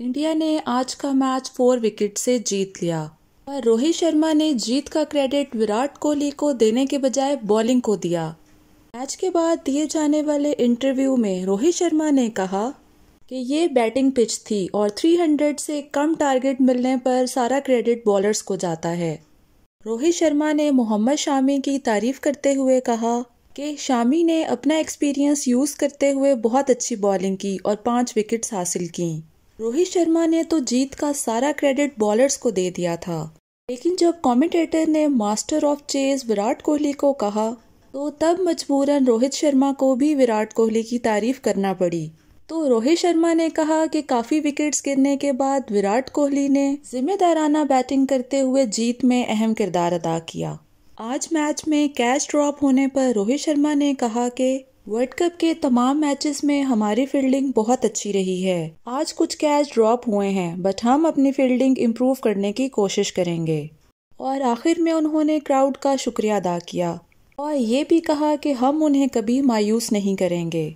India ने आज का मैच फोर विकेट से जीत लिया पर रोहित शर्मा ने जीत का क्रेडिट विराट कोहली को देने के बजाय बॉलिंग को दिया मैच के बाद दिए जाने वाले इंटरव्यू में रोहित शर्मा ने कहा कि ये बैटिंग पिच थी और 300 से कम टारगेट मिलने पर सारा क्रेडिट बॉलर्स को जाता है रोहित शर्मा ने मोहम्मद शामी की तारीफ करते हुए कहा कि शामी ने अपना एक्सपीरियंस यूज़ करते हुए बहुत अच्छी बॉलिंग की और पांच विकेट्स हासिल कीं रोहित शर्मा ने तो जीत का सारा क्रेडिट बॉलर्स को दे दिया था लेकिन जब कमेंटेटर ने master of chess Virat Kohli को कहा तो तब मजबूरन रोहित शर्मा को भी विराट कोहली की तारीफ करना पड़ी तो रोहित शर्मा ने कहा कि काफ़ी विकेट्स गिरने के बाद विराट कोहली ने जिम्मेदाराना बैटिंग करते हुए जीत में अहम किरदार अदा किया आज मैच में कैच ड्रॉप होने पर रोहित शर्मा ने कहा कि वर्ल्ड कप के तमाम मैचेस में हमारी फील्डिंग बहुत अच्छी रही है आज कुछ कैच ड्रॉप हुए हैं बट हम अपनी फील्डिंग इम्प्रूव करने की कोशिश करेंगे और आखिर में उन्होंने क्राउड का शुक्रिया अदा किया और ये भी कहा कि हम उन्हें कभी मायूस नहीं करेंगे